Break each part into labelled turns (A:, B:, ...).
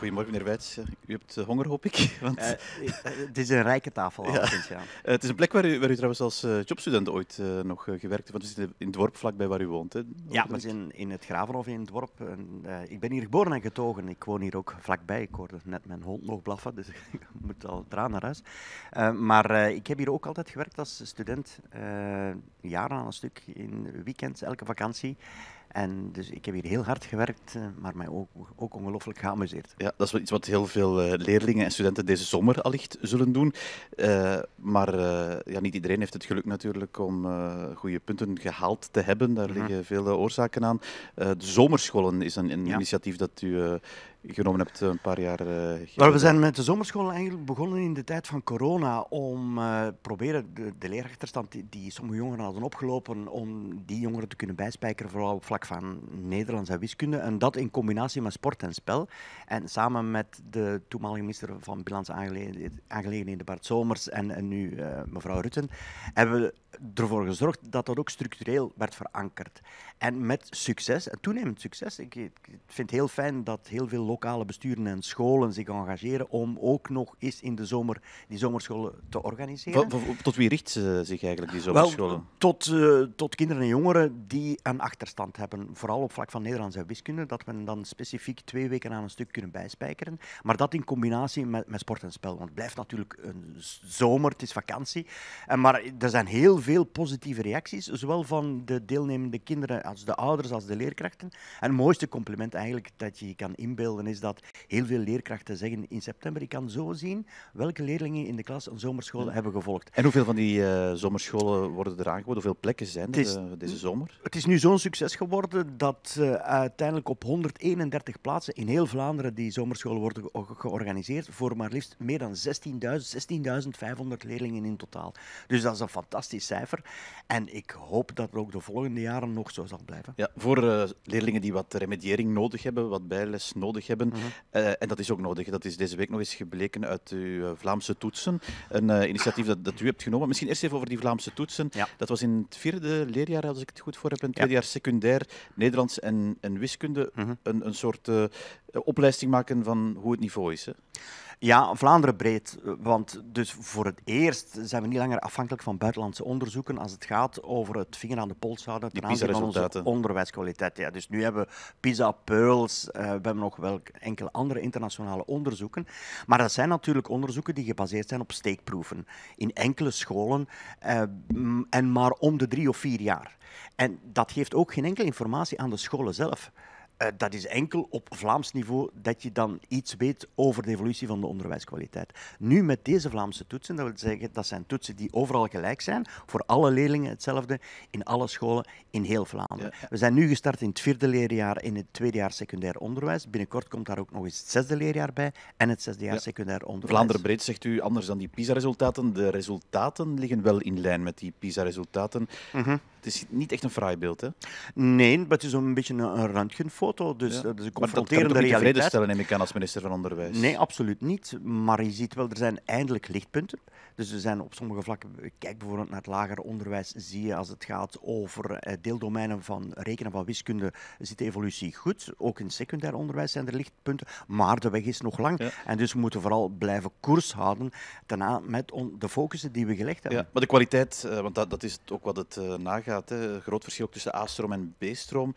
A: Goedemorgen, meneer Wijts. Eh, u hebt eh, honger, hoop ik. Want... Eh,
B: het is een rijke tafel. Ja. Altijd, ja.
A: het is een plek waar u, waar u trouwens als jobstudent ooit
B: nog gewerkt hebt. Want het is in het dorp vlakbij waar u woont. Hè? Ja, maar in, in het Gravenhof in het dorp. ik ben hier geboren en getogen. Ik woon hier ook vlakbij. Ik hoorde net mijn hond nog blaffen, dus ik moet al draan naar huis. maar ik heb hier ook altijd gewerkt als student. jaren aan een stuk, in weekends, elke vakantie. En dus ik heb hier heel hard gewerkt, eh, maar mij ook, ook ongelooflijk geamuseerd.
A: Ja, dat is wel iets wat heel veel eh, leerlingen en studenten deze zomer allicht zullen doen. Eh, maar ja, niet iedereen heeft het geluk natuurlijk om goede punten gehaald te hebben. Daar mhm. liggen veel oorzaken aan. de Zomerscholen is een, initiatief dat u genomen hebt eh, een paar jaar eh, geleden. we zijn met
B: de zomerschool eigenlijk begonnen in de tijd van corona om eh, proberen de, de leerachterstand die, sommige jongeren hadden opgelopen, om die jongeren te kunnen bijspijkeren, vooral op vlak van Nederlands en wiskunde. En dat in combinatie met sport en spel. En samen met de toenmalige minister van Bilanse Aangelegenheden, Bart Somers, en, nu mevrouw Rutten, hebben we ervoor gezorgd dat dat ook structureel werd verankerd. En met succes, en toenemend succes. Ik, ik vind het heel fijn dat heel veel lokale besturen en scholen zich engageren om ook nog eens in de zomer die zomerscholen te organiseren.
A: tot wie richt zich eigenlijk, die zomerscholen?
B: tot, eh, tot kinderen en jongeren die een achterstand hebben, vooral op vlak van Nederlands en wiskunde, dat men dan specifiek twee weken aan een stuk kunnen bijspijkeren. Maar dat in combinatie met, met sport en spel, want het blijft natuurlijk een zomer, het is vakantie. En, eh, maar er zijn heel veel positieve reacties, zowel van de deelnemende kinderen als de ouders als de leerkrachten. En het mooiste compliment eigenlijk dat je kan inbeelden dan is dat heel veel leerkrachten zeggen in september, ik kan zo zien welke leerlingen in de klas een zomerschool hebben gevolgd.
A: En hoeveel van die eh, zomerscholen worden er aangeboden? Hoeveel plekken zijn er eh, deze zomer?
B: Het is nu zo'n succes geworden dat eh, uiteindelijk op 131 plaatsen in heel Vlaanderen die zomerscholen worden georganiseerd voor maar liefst meer dan 16.000, 16.500 leerlingen in totaal. Dus dat is een fantastisch cijfer. En ik hoop dat het ook de volgende jaren nog zo zal blijven.
A: Ja, voor leerlingen die wat remediering nodig hebben, wat bijles nodig hebben, hebben. Mhm. Eh, en dat is ook nodig. Dat is deze week nog eens gebleken uit uw eh, Vlaamse toetsen. Een eh, initiatief dat, dat, u hebt genomen. Misschien eerst even over die Vlaamse toetsen. Dat was in het vierde leerjaar, als ik het goed voor heb, Een tweede jaar secundair Nederlands en, en wiskunde. Mhm. een,
B: een soort opleiding maken van hoe het niveau is. Hè? Ja, Vlaanderen breed. Want dus voor het eerst zijn we niet langer afhankelijk van buitenlandse onderzoeken als het gaat over het vinger aan de pols houden ten aanzien van onze onderwijskwaliteit. Ja, dus nu hebben we PISA, Pearls, eh, we hebben nog wel enkele andere internationale onderzoeken. Maar dat zijn natuurlijk onderzoeken die gebaseerd zijn op steekproeven in enkele scholen eh, en maar om de drie of vier jaar. En dat geeft ook geen enkele informatie aan de scholen zelf. Eh, dat is enkel op Vlaams niveau dat je dan iets weet over de evolutie van de onderwijskwaliteit. Nu met deze Vlaamse toetsen, dat wil zeggen dat zijn toetsen die overal gelijk zijn, voor alle leerlingen hetzelfde, in alle scholen in heel Vlaanderen. We zijn nu gestart in het vierde leerjaar in het tweede jaar secundair onderwijs. Binnenkort komt daar ook nog eens het zesde leerjaar bij en het zesde jaar secundair onderwijs. Vlaanderen breed zegt
A: u anders dan die PISA-resultaten. De resultaten liggen wel in lijn met die PISA-resultaten. Mhm.
B: Het is niet echt een fraai beeld, hè? Nee, maar het is een beetje een röntgenfoto dus dat is een confronterende stellen,
A: neem ik aan, als minister van Onderwijs. Nee,
B: absoluut niet. Maar je ziet wel, er zijn eindelijk lichtpunten. Dus we zijn op sommige vlakken, kijk bijvoorbeeld naar het lager onderwijs, zie je als het gaat over eh, deeldomeinen van rekenen van wiskunde, zit de evolutie goed. Ook in secundair onderwijs zijn er lichtpunten, maar de weg is nog lang. En dus we moeten vooral blijven koers houden daarna met de focussen die we gelegd hebben. Ja,
A: maar de kwaliteit, eh, want dat, dat is ook wat het eh, nagaat, hè. groot verschil tussen A-stroom en B-stroom.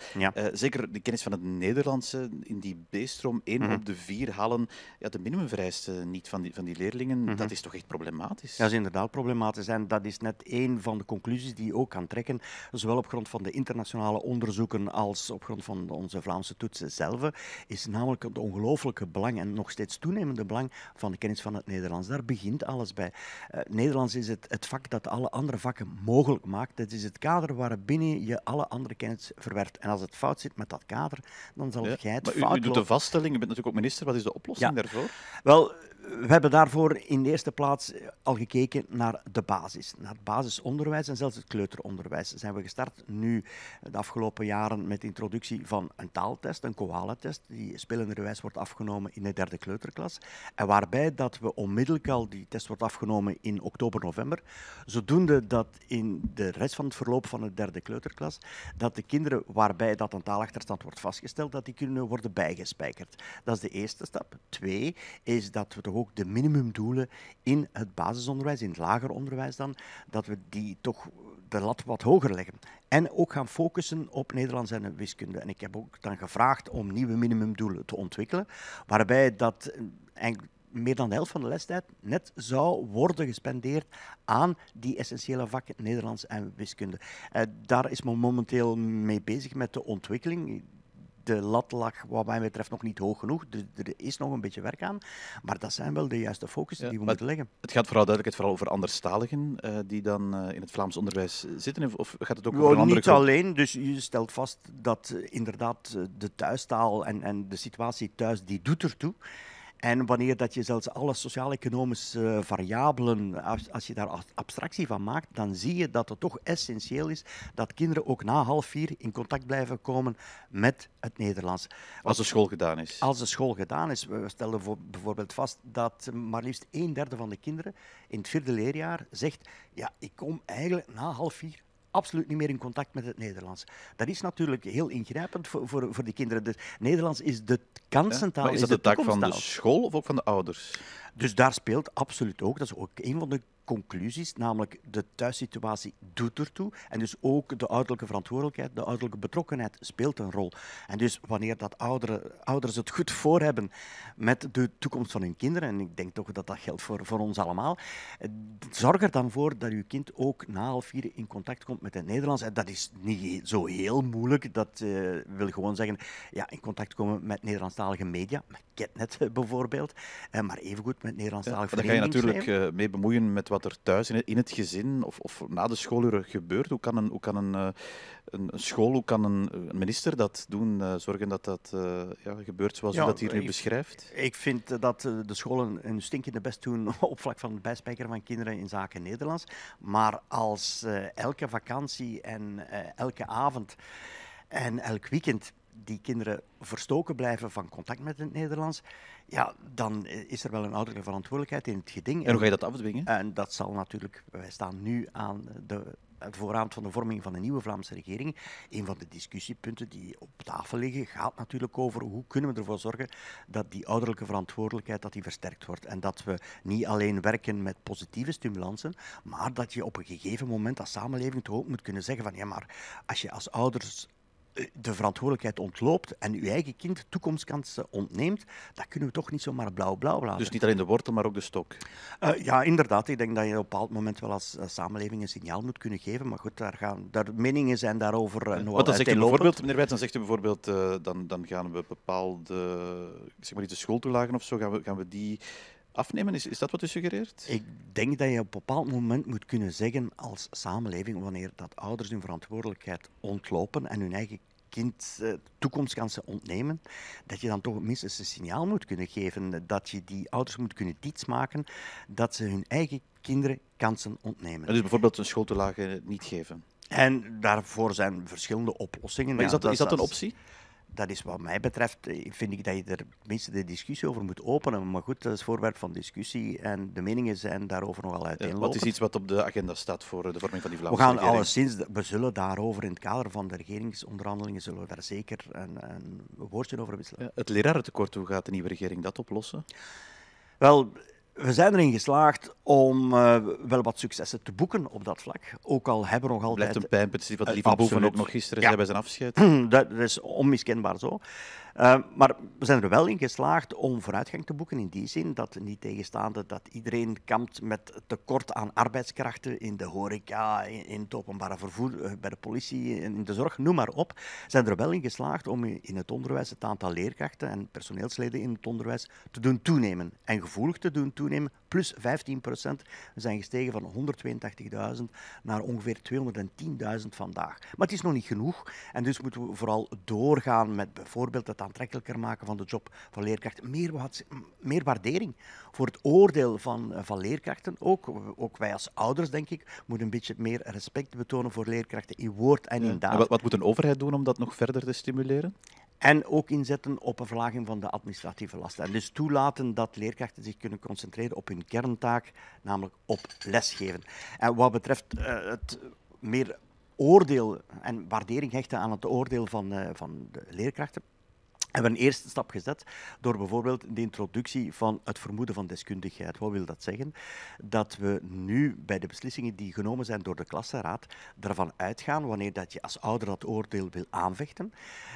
A: zeker de kennis van het Nederlandse, in die B-stroom, één mhm. op de vier halen ja, de minimumvereisten niet van die, van die leerlingen. Mhm. Dat is toch echt problematisch? ja Dat
B: is inderdaad problematisch. En dat is net een van de conclusies die je ook kan trekken, zowel op grond van de internationale onderzoeken als op grond van onze Vlaamse toetsen zelf, is namelijk het ongelooflijke belang en nog steeds toenemende belang van de kennis van het Nederlands. Daar begint alles bij. Uh, Nederlands is het, het vak dat alle andere vakken mogelijk maakt. Het is het kader waarbinnen je alle andere kennis verwerft. En als het fout zit met dat kader, dan zal jij het maar fout u, u doet de vaststelling, u bent natuurlijk ook minister, wat is de oplossing daarvoor? Wel, we hebben daarvoor in de eerste plaats eh, al gekeken naar de basis, naar het basisonderwijs en zelfs het kleuteronderwijs. Zijn we gestart nu eh, de afgelopen jaren met de introductie van een taaltest, een koala-test, die spelenderwijs wordt afgenomen in de derde kleuterklas. En waarbij dat we onmiddellijk al, die test wordt afgenomen in oktober, november, zodoende dat in de rest van het verloop van de derde kleuterklas, dat de kinderen waarbij dat een taalachterstand wordt vastgesteld, dat die kunnen worden bijgespijkerd. Dat is de eerste stap. Twee is dat we toch ook de minimumdoelen in het basisonderwijs, in het lager onderwijs dan, dat we die toch de lat wat hoger leggen. En ook gaan focussen op Nederlands en wiskunde. En ik heb ook dan gevraagd om nieuwe minimumdoelen te ontwikkelen, waarbij dat eh, meer dan de helft van de lestijd net zou worden gespendeerd aan die essentiële vakken Nederlands en wiskunde. Eh, daar is men momenteel mee bezig met de ontwikkeling de lat lag wat mij betreft nog niet hoog genoeg. Er, er, is nog een beetje werk aan. Maar dat zijn wel de juiste focussen die we moeten leggen.
A: Het gaat vooral duidelijk vooral over anderstaligen uh, die dan eh, in het Vlaams onderwijs zitten? Of gaat het ook over andere andere Niet alleen.
B: Dus je stelt vast dat eh, inderdaad de thuistaal en, en de situatie thuis, die doet ertoe. En wanneer dat je zelfs alle sociaal-economische eh, variabelen, als je daar abstractie van maakt, dan zie je dat het toch essentieel is dat kinderen ook na half vier in contact blijven komen met het Nederlands. als de school gedaan is. Als de school gedaan is. We stellen bijvoorbeeld vast dat maar liefst een derde van de kinderen in het vierde leerjaar zegt, ja, ik kom eigenlijk na half vier absoluut niet meer in contact met het Nederlands. Dat is natuurlijk heel ingrijpend voor, voor, voor die kinderen. Dus Nederlands is de kansentaal. maar is dat de, de taak van de school of ook van de ouders? Dus daar speelt absoluut ook, dat is ook een van de conclusies, namelijk de thuissituatie doet ertoe. En dus ook de ouderlijke verantwoordelijkheid, de ouderlijke betrokkenheid speelt een rol. En dus wanneer dat ouderen, ouders het goed voor hebben met de toekomst van hun kinderen, en ik denk toch dat dat geldt voor, voor ons allemaal, zorg er dan voor dat uw kind ook na half vier in contact komt met het Nederlands. En dat is niet zo heel moeilijk. Dat eh, wil gewoon zeggen, ja, in contact komen met Nederlandstalige media, met Ketnet bijvoorbeeld, uh, maar evengoed met Nederlandstalige ja, Daar ga je natuurlijk uh,
A: mee bemoeien met wat er thuis in het, in het gezin of, of, na
B: de schooluren gebeurt. Hoe kan een,
A: kan eh, een, een school, hoe kan een, minister dat doen? Eh, zorgen dat dat eh,
B: ja, gebeurt zoals u dat hier nu beschrijft? Ik vind dat de scholen een stinkende best doen op vlak van het bijspijker van kinderen in zaken Nederlands. Maar als elke vakantie en elke avond en elk weekend die kinderen verstoken blijven van contact met het Nederlands, ja, dan is er wel een ouderlijke verantwoordelijkheid in het geding. En hoe ga je dat afdwingen? En dat zal natuurlijk, wij staan nu aan de het vooraand van de vorming van de nieuwe Vlaamse regering. Een van de discussiepunten die op tafel liggen gaat natuurlijk over hoe kunnen we ervoor zorgen dat die ouderlijke verantwoordelijkheid dat die versterkt wordt. En dat we niet alleen werken met positieve stimulansen, maar dat je op een gegeven moment als samenleving toch ook moet kunnen zeggen van ja maar als je als ouders de verantwoordelijkheid ontloopt en uw eigen kind toekomstkansen ontneemt, dat kunnen we toch niet zomaar blauw-blauw laten. Dus niet alleen de wortel, maar ook de stok. Eh, ja, inderdaad. Ik denk dat je op een bepaald moment wel als eh, samenleving een signaal moet kunnen geven. Maar goed, daar, gaan, daar meningen zijn daarover eh, Wat dan zegt u bijvoorbeeld,
A: meneer Wijts, dan zegt u bijvoorbeeld, dan, dan gaan we
B: bepaalde,
A: zeg maar iets, de schooltoelagen of zo, gaan we, gaan we die afnemen? Is, is dat wat u suggereert?
B: Ik denk dat je op een bepaald moment moet kunnen zeggen als samenleving, wanneer dat ouders hun verantwoordelijkheid ontlopen en hun eigen kind eh, toekomstkansen ontnemen, dat je dan toch minstens een signaal moet kunnen geven, dat je die ouders moet kunnen diets maken, dat ze hun eigen kinderen kansen ontnemen. Dus bijvoorbeeld een schooltoelage niet geven? En daarvoor zijn verschillende oplossingen. Maar is dat is dat een optie? dat is wat mij betreft, eh, vind ik dat je er tenminste de discussie over moet openen. Maar goed, dat is voorwerp van discussie en de meningen zijn daarover nogal uiteenlopend. Wat is iets
A: wat op de agenda staat voor eh, de vorming van die Vlaamse regering? We gaan alleszins,
B: we zullen daarover in het kader van de regeringsonderhandelingen, zullen we daar zeker een, een woordje over wisselen. Ja, het lerarentekort, hoe gaat de nieuwe regering dat oplossen? Wel, we zijn erin geslaagd om eh, wel wat successen te boeken op dat vlak. Ook al hebben we nog altijd... Blijft een pijnpunt, wat eh, Boeven ook nog gisteren ja. bij zijn afscheid. dat is onmiskenbaar zo. Ehm, maar we zijn er wel in geslaagd om vooruitgang te boeken in die zin dat niet tegenstaande dat iedereen kampt met tekort aan arbeidskrachten in de horeca, in, het openbare vervoer, eh, bij de politie, in, in de zorg, noem maar op, zijn er wel in geslaagd om in het onderwijs het aantal leerkrachten en personeelsleden in het onderwijs te doen toenemen en gevoelig te doen toenemen, plus 15 procent. We zijn gestegen van 182.000 naar ongeveer 210.000 vandaag. Maar het is nog niet genoeg en dus moeten we vooral doorgaan met bijvoorbeeld het aantrekkelijker maken van de job van leerkrachten. Meer, meer waardering voor het oordeel van, eh, van leerkrachten. Ook, ook wij als ouders, denk ik, moeten een beetje meer respect betonen voor leerkrachten in woord en in daad. wat, moet een overheid doen om dat nog verder te stimuleren? En ook inzetten op een verlaging van de administratieve lasten. En dus toelaten dat leerkrachten zich kunnen concentreren op hun kerntaak, namelijk op lesgeven. En wat betreft eh, het meer oordeel en waardering hechten aan het oordeel van, eh, van de leerkrachten, hebben een eerste stap gezet door bijvoorbeeld de introductie van het vermoeden van deskundigheid. Wat wil dat zeggen? Dat we nu bij de beslissingen die genomen zijn door de klassenraad ervan uitgaan, wanneer dat je als ouder dat oordeel wil aanvechten,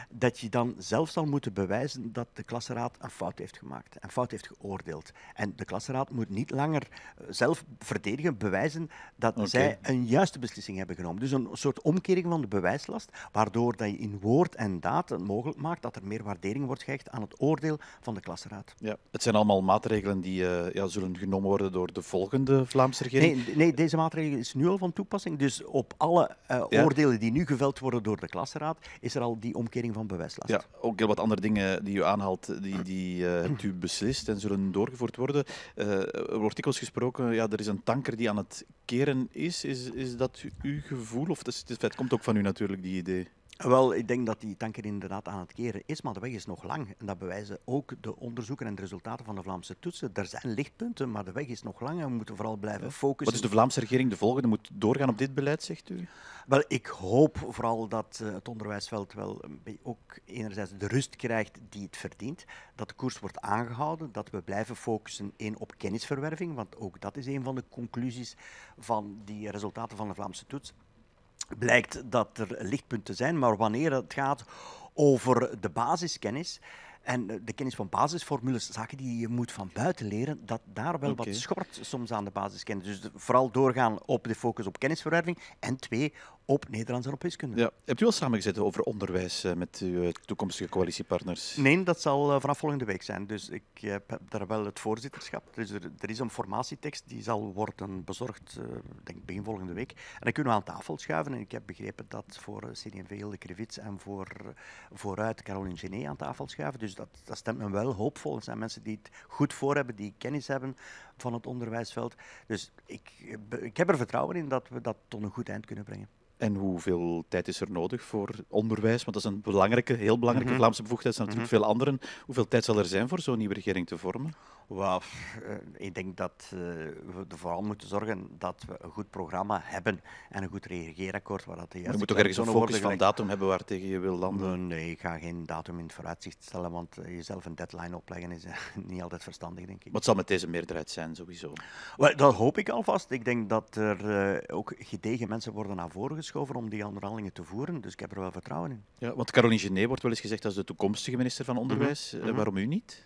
B: dat je dan zelf zal moeten bewijzen dat de klassenraad een fout heeft gemaakt, een fout heeft geoordeeld. En de klassenraad moet niet langer eh, zelf verdedigen, bewijzen dat zij een juiste beslissing hebben genomen. Dus een soort omkering van de bewijslast, waardoor dat je in woord en daad mogelijk maakt dat er meer waardering wordt gehecht aan het oordeel van de klasraad.
A: Ja, het zijn allemaal maatregelen die eh, ja, zullen genomen worden door de volgende Vlaamse regering. Nee,
B: nee, deze maatregel is nu al van toepassing. Dus op alle eh, oordelen die nu geveld worden door de klasraad, is er al die omkering van bewijslast. Ja,
A: ook heel wat andere dingen die u aanhaalt, die, die eh, hebt u beslist en zullen doorgevoerd worden. er wordt dikwijls gesproken, ja, er is een tanker die aan het keren is. Is, is dat uw gevoel? Of het, het komt ook van u natuurlijk, die idee?
B: Wel, ik denk dat die tanker inderdaad aan het keren is, maar de weg is nog lang. En dat bewijzen ook de onderzoeken en de resultaten van de Vlaamse toetsen. Er zijn lichtpunten, maar de weg is nog lang en we moeten vooral blijven focussen. Wat is de Vlaamse regering de volgende? Moet doorgaan op dit beleid, zegt u? Wel, ik hoop vooral dat eh, het onderwijsveld wel eh, ook enerzijds de rust krijgt die het verdient. Dat de koers wordt aangehouden, dat we blijven focussen één, op kennisverwerving, want ook dat is een van de conclusies van die resultaten van de Vlaamse toets blijkt dat er lichtpunten zijn, maar wanneer het gaat over de basiskennis en de kennis van basisformules, zaken die je moet van buiten leren, dat daar wel wat schort soms aan de basiskennis. Dus vooral doorgaan op de focus op kennisverwerving en twee, op Nederlands en op wiskunde. Ja. Hebt u al samengezeten over onderwijs eh, met uw eh, toekomstige coalitiepartners? Nee, dat zal eh, vanaf volgende week zijn. Dus ik heb daar wel het voorzitterschap. Dus er, er is een formatietekst die zal worden bezorgd, uh, denk begin volgende week. En dan kunnen we aan tafel schuiven. En ik heb begrepen dat voor CD&V de Krivits en voor vooruit Caroline Genet aan tafel schuiven. Dus dat, dat stemt me wel hoopvol. Het zijn mensen die het goed voor hebben, die kennis hebben van het onderwijsveld. Dus ik, ik heb er vertrouwen in dat we dat tot een goed eind kunnen brengen.
A: En hoeveel tijd is er nodig voor onderwijs? Want dat is een belangrijke, heel belangrijke mhm. Vlaamse bevoegdheid. Er zijn natuurlijk mhm. veel anderen.
B: Hoeveel tijd zal er zijn voor zo'n nieuwe regering te vormen? Eh, ik denk dat eh, we vooral moeten zorgen dat we een goed programma hebben en een goed regeerakkoord. Waar dat de je moet toch ergens een focus van datum hebben waar tegen je wil landen? Nee, ik ga geen datum in het vooruitzicht stellen, want eh, jezelf een deadline opleggen is niet altijd verstandig, denk ik. Maar het zal met deze meerderheid zijn, sowieso. dat hoop ik alvast. Ik denk dat er ook gedegen mensen worden naar voren gesproken aangeschoven om die onderhandelingen te voeren. Dus ik heb er wel vertrouwen in. Ja, want Caroline Genet wordt wel eens gezegd als de toekomstige minister van Onderwijs. Mhm. Eh, mhm. Waarom u niet?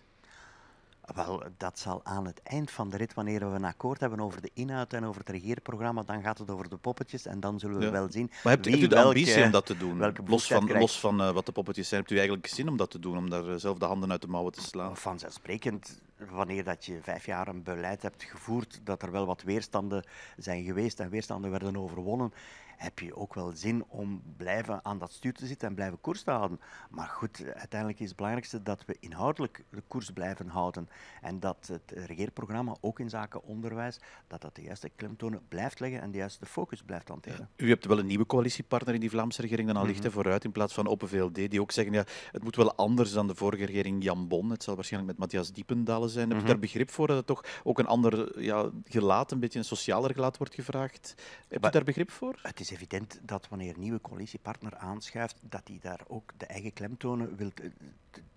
B: Wel, dat zal aan het eind van de rit, wanneer we een akkoord hebben over de inhoud en over het regeerprogramma, dan gaat het over de poppetjes en dan zullen we wel zien. Maar hebt, u de ambitie om dat te doen? Los van, los eh,
A: van wat de poppetjes zijn, hebt u eigenlijk zin om dat te doen, om daar eh, zelf de handen
B: uit de mouwen te slaan? Vanzelfsprekend, wanneer dat je vijf jaar een beleid hebt gevoerd, dat er wel wat weerstanden zijn geweest en weerstanden werden overwonnen heb je ook wel zin om blijven aan dat stuur te zitten en blijven koers te houden. Maar goed, uiteindelijk is het belangrijkste dat we inhoudelijk de koers blijven houden. En dat het regeerprogramma, ook in zaken onderwijs, dat dat de juiste klemtonen blijft leggen en de juiste focus blijft hanteren.
A: Eh, u hebt wel een nieuwe coalitiepartner in die Vlaamse regering dan al mhm. vooruit, in plaats van Open VLD, die ook zeggen, ja, het moet wel anders dan de vorige regering Jan Bon. Het zal waarschijnlijk met Matthias Diependalen zijn. Heb je mhm. daar begrip voor dat het toch ook een ander ja,
B: gelaat, een beetje een socialer gelaat wordt gevraagd? Heb je daar begrip voor? evident dat wanneer een nieuwe coalitiepartner aanschuift, dat hij daar ook de eigen klemtonen wil eh,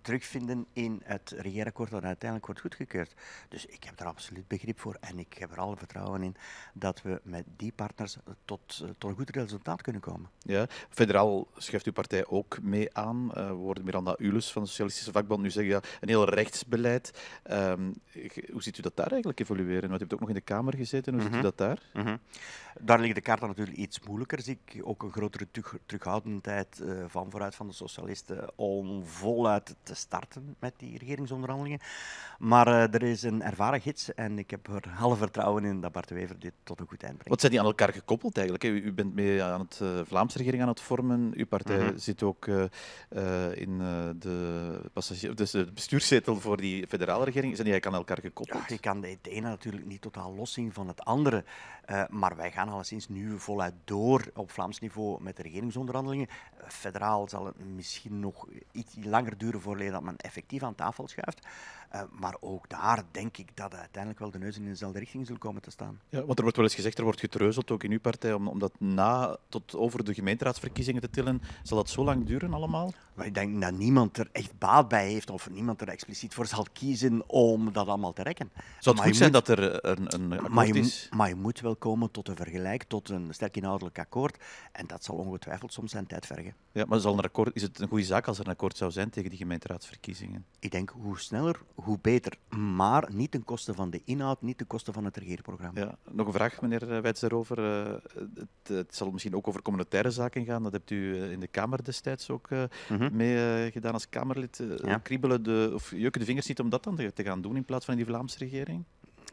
B: terugvinden in het regeerakkoord dat uiteindelijk wordt goedgekeurd. Dus ik heb er absoluut begrip voor en ik heb er alle vertrouwen in dat we met die partners tot, eh, tot een goed resultaat kunnen komen.
A: Ja, federaal schrijft uw partij ook mee aan. Uh, eh, we Miranda Ulus van de Socialistische Vakbond nu zeggen, ja, een heel rechtsbeleid. Ehm, hoe ziet u dat daar eigenlijk evolueren? Want u hebt ook nog in de Kamer gezeten. Hoe ziet u mhm. dat daar?
B: Mhm. Daar liggen de kaarten natuurlijk iets moeilijker. Zie ik ook een grotere terughoudendheid eh, van vooruit van de socialisten om voluit te, te starten met die regeringsonderhandelingen. Maar eh, er is een ervaren gids en ik heb er half vertrouwen in dat Bart Wever dit tot een goed eind brengt.
A: Wat zijn die aan elkaar gekoppeld eigenlijk? U, bent mee aan het eh, Vlaamse regering aan het vormen. Uw partij mhm. zit ook eh, in de, dus
B: bestuurszetel voor die federale regering. Zijn die aan elkaar gekoppeld? Ik kan de ene natuurlijk niet totaal loszien van het andere. maar wij gaan alleszins nu voluit door op Vlaams niveau met de regeringsonderhandelingen. Federaal zal het misschien nog iets langer duren uren dat men effectief aan tafel schuift. Eh, maar ook daar denk ik dat uiteindelijk wel de neuzen in dezelfde richting zullen komen te staan.
A: Ja, want er wordt wel eens gezegd, er wordt getreuzeld, ook in uw partij, om, om dat na tot over de gemeenteraadsverkiezingen
B: te tillen. Zal dat zo lang duren allemaal? ik denk dat niemand er echt baat bij heeft of niemand er expliciet voor zal kiezen om dat allemaal te rekken. Zou het maar goed zijn dat er een,
A: een je, is?
B: Maar je moet wel komen tot een vergelijk, tot een sterk inhoudelijk akkoord. En dat zal ongetwijfeld soms zijn tijd vergen.
A: Ja, maar zal een akkoord, is het een goede zaak als er een akkoord zou zijn tegen die gemeenteraadsverkiezingen?
B: Ik denk hoe sneller, hoe beter. Maar niet ten koste van de inhoud, niet ten koste van het regeerprogramma. Ja,
A: nog een vraag, meneer Wijts, daarover. Eh, het, het, zal misschien ook over communautaire zaken gaan. Dat hebt u eh, in de Kamer destijds ook mm mee gedaan als Kamerlid. Ja. Kriebelen de,
B: of jeuken de vingers niet om dat dan te gaan doen in plaats van in die Vlaamse regering?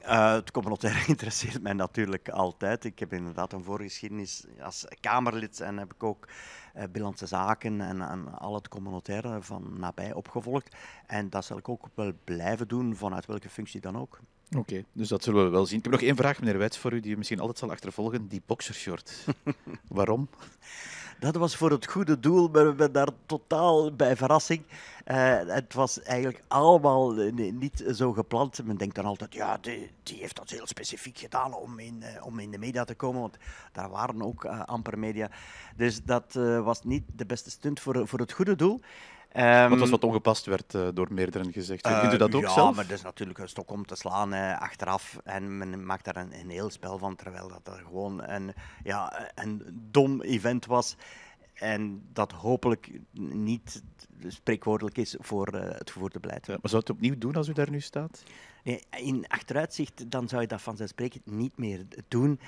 B: Eh, het communautaire interesseert mij natuurlijk altijd. Ik heb inderdaad een voorgeschiedenis als Kamerlid en heb ik ook uh, Binnenlandse Zaken en, en, al het communautaire van nabij opgevolgd. En dat zal ik ook wel blijven doen, vanuit welke functie dan ook. Oké,
A: dus dat zullen we wel zien. Ik heb nog één vraag, meneer Wets, voor u, die u misschien altijd zal achtervolgen. Die boxershort. Waarom?
B: Dat was voor het goede doel, maar we zijn daar totaal bij verrassing. Eh, het was eigenlijk allemaal eh, niet zo gepland. Men denkt dan altijd, ja, die, die heeft dat heel specifiek gedaan om in, eh, om in de media te komen. Want daar waren ook amper media. Dus dat was niet de beste stunt voor, voor het goede doel. Um, ehm, wat was wat ongepast werd uh, door meerdere gezegd. Vindt u eh, dat ook ja, zelf? Ja, maar dat is natuurlijk een stok om te slaan eh, achteraf. En men maakt daar een, heel spel van, terwijl dat er gewoon een, ja, een dom event was. En dat hopelijk niet spreekwoordelijk is voor eh, het gevoerde beleid. maar zou het opnieuw doen als u daar nu staat? Nee, in achteruitzicht dan zou je dat vanzelfsprekend niet meer doen.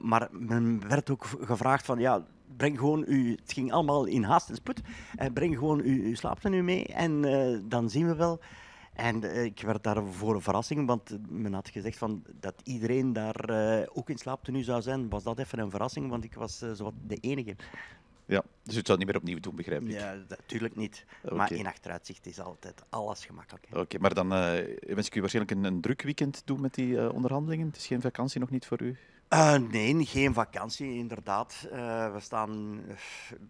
B: maar men werd ook gevraagd van ja, breng gewoon u, het ging allemaal in haast en spoed. En eh, breng gewoon uw, uw slaaptenu mee en eh, dan zien we wel. En eh, ik werd daar voor een verrassing, want men had gezegd van dat iedereen daar ook in slaaptenu zou zijn. Was dat even een verrassing, want ik was zo de enige.
A: Ja, dus het zou niet meer opnieuw doen, begrijp ik? Ja,
B: natuurlijk niet. Maar in achteruitzicht is altijd alles gemakkelijk.
A: Oké, maar dan wens ik u waarschijnlijk een, een, druk weekend toe met die onderhandelingen. Het is geen vakantie
B: nog niet voor u? Eh, nee, geen vakantie, inderdaad. Eh, we, staan, eh,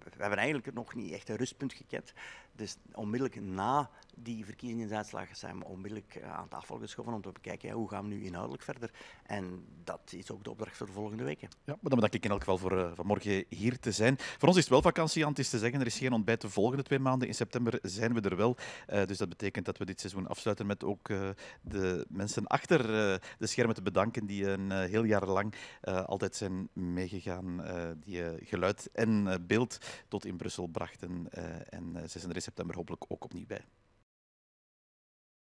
B: we hebben eigenlijk nog niet echt een rustpunt gekend. Dus onmiddellijk na die verkiezingsuitslag zijn we onmiddellijk eh, aan tafel geschoven om te bekijken hoe gaan we nu inhoudelijk verder. En dat is ook de opdracht voor de volgende weken. Ja, maar dan
A: bedank ik in elk geval voor eh, vanmorgen hier te zijn. Voor ons is het wel vakantie, aan het is te zeggen. Er is geen ontbijt de volgende twee maanden. In september zijn we er wel. Eh, dus dat betekent dat we dit seizoen afsluiten met ook de mensen achter de schermen te bedanken die een heel jaar lang altijd zijn meegegaan, die geluid en beeld
B: tot in Brussel brachten en ze september hopelijk ook opnieuw bij.